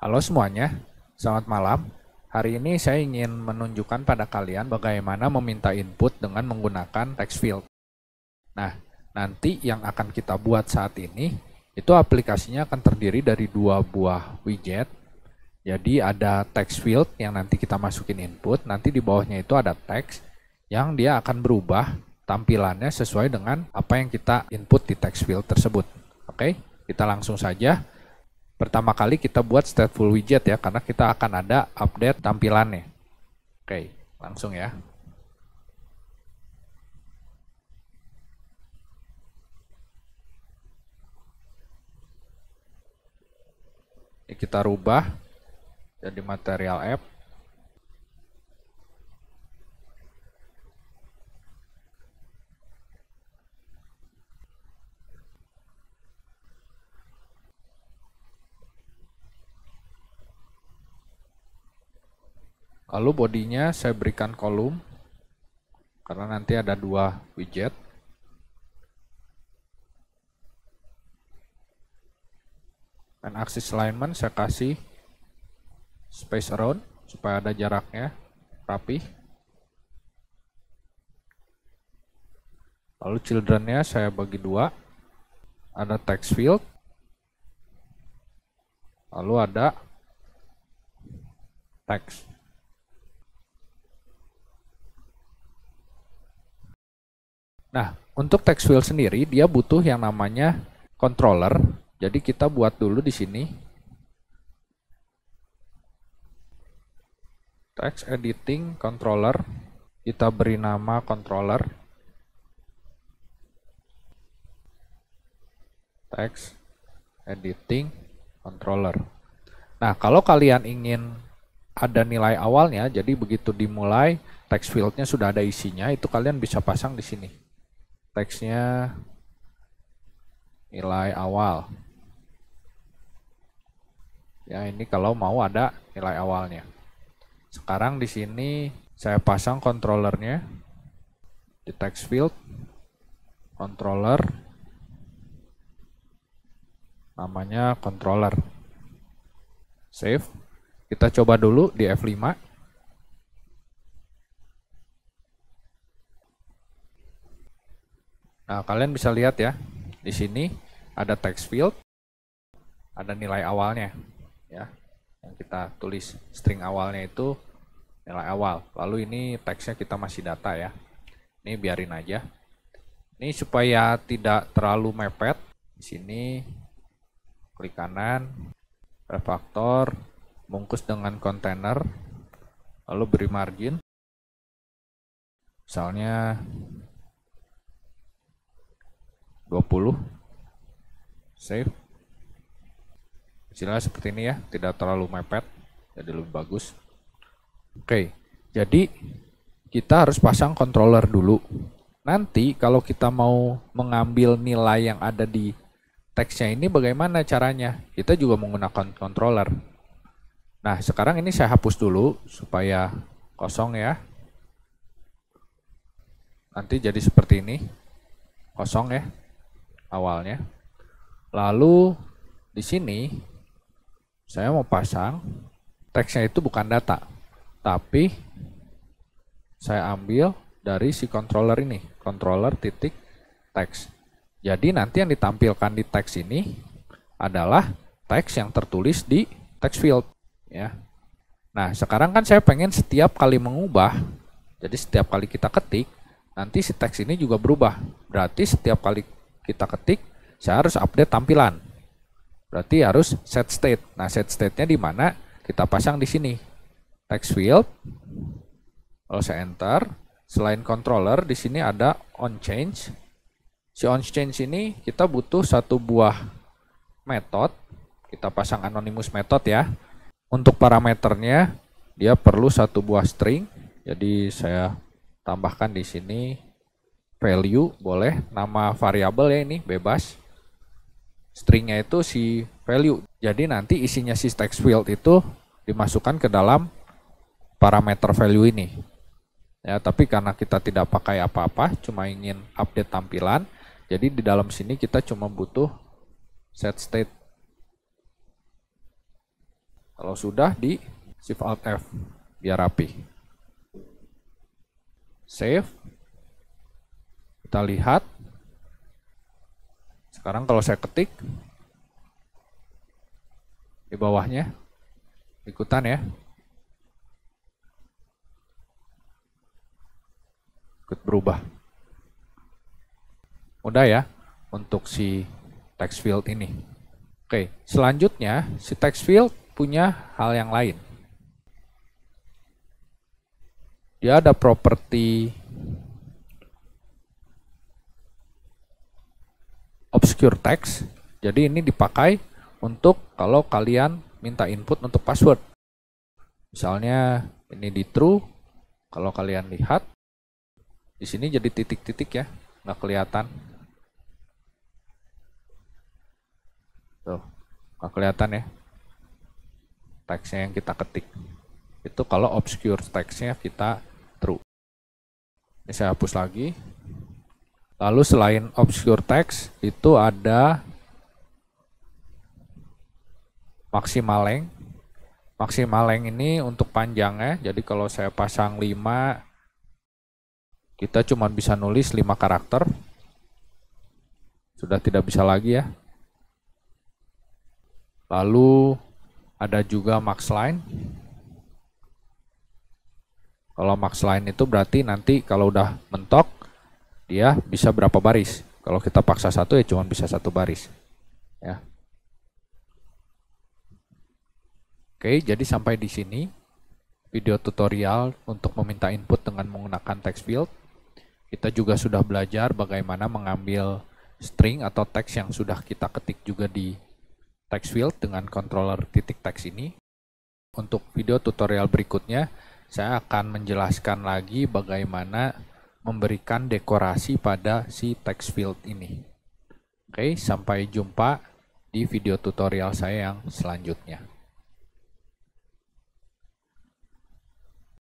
Halo semuanya, selamat malam. Hari ini saya ingin menunjukkan pada kalian bagaimana meminta input dengan menggunakan text field. Nah, nanti yang akan kita buat saat ini, itu aplikasinya akan terdiri dari dua buah widget. Jadi ada text field yang nanti kita masukin input, nanti di bawahnya itu ada text yang dia akan berubah tampilannya sesuai dengan apa yang kita input di text field tersebut. Oke, kita langsung saja Pertama kali kita buat stateful widget ya, karena kita akan ada update tampilannya. Oke, langsung ya. kita rubah jadi material app. Lalu bodinya saya berikan kolom, karena nanti ada dua widget. Dan axis alignment saya kasih space around, supaya ada jaraknya rapi. Lalu childrennya saya bagi dua, ada text field, lalu ada text. Nah, untuk text field sendiri dia butuh yang namanya controller. Jadi kita buat dulu di sini text editing controller. Kita beri nama controller. Text editing controller. Nah, kalau kalian ingin ada nilai awalnya, jadi begitu dimulai text fieldnya sudah ada isinya, itu kalian bisa pasang di sini teksnya nilai awal. Ya, ini kalau mau ada nilai awalnya. Sekarang di sini saya pasang kontrolernya di text field controller namanya controller save kita coba dulu di F5 Nah, kalian bisa lihat ya, di sini ada text field, ada nilai awalnya, ya, yang kita tulis string awalnya itu nilai awal. Lalu ini teksnya kita masih data ya. Ini biarin aja. Ini supaya tidak terlalu mepet. Di sini klik kanan, refaktor, bungkus dengan kontainer, lalu beri margin. Misalnya 20 save hasilnya seperti ini ya tidak terlalu mepet jadi lebih bagus oke jadi kita harus pasang controller dulu nanti kalau kita mau mengambil nilai yang ada di teksnya ini bagaimana caranya kita juga menggunakan controller nah sekarang ini saya hapus dulu supaya kosong ya nanti jadi seperti ini kosong ya awalnya. Lalu di sini saya mau pasang teksnya itu bukan data, tapi saya ambil dari si controller ini, controller titik teks. Jadi nanti yang ditampilkan di teks ini adalah teks yang tertulis di text field ya. Nah, sekarang kan saya pengen setiap kali mengubah, jadi setiap kali kita ketik, nanti si teks ini juga berubah. Berarti setiap kali kita ketik, saya harus update tampilan. Berarti harus set state. Nah, set state-nya di mana? Kita pasang di sini. Text field. Kalau saya enter, selain controller, di sini ada on change. Si on change ini kita butuh satu buah method. Kita pasang anonymous method ya. Untuk parameternya, dia perlu satu buah string. Jadi saya tambahkan di sini value boleh, nama variabel ya ini bebas. Stringnya itu si value. Jadi nanti isinya si text field itu dimasukkan ke dalam parameter value ini. Ya, tapi karena kita tidak pakai apa-apa, cuma ingin update tampilan, jadi di dalam sini kita cuma butuh set state. Kalau sudah di Shift Alt F biar rapi. Save kita lihat. Sekarang kalau saya ketik di bawahnya ikutan ya. Ikut berubah. Mudah ya untuk si text field ini. Oke, selanjutnya si text field punya hal yang lain. Dia ada property obscure text. Jadi ini dipakai untuk kalau kalian minta input untuk password. Misalnya ini di true, kalau kalian lihat di sini jadi titik-titik ya, nggak kelihatan. Tuh, nggak kelihatan ya teksnya yang kita ketik. Itu kalau obscure teksnya kita true. Ini saya hapus lagi. Lalu selain obscure text itu ada maksimal length. Maksimal length ini untuk panjangnya. Jadi kalau saya pasang 5 kita cuma bisa nulis 5 karakter. Sudah tidak bisa lagi ya. Lalu ada juga max line. Kalau max line itu berarti nanti kalau udah mentok dia bisa berapa baris. Kalau kita paksa satu ya cuma bisa satu baris. Ya. Oke, jadi sampai di sini video tutorial untuk meminta input dengan menggunakan text field. Kita juga sudah belajar bagaimana mengambil string atau teks yang sudah kita ketik juga di text field dengan controller titik teks ini. Untuk video tutorial berikutnya, saya akan menjelaskan lagi bagaimana memberikan dekorasi pada si text field ini. Oke, sampai jumpa di video tutorial saya yang selanjutnya.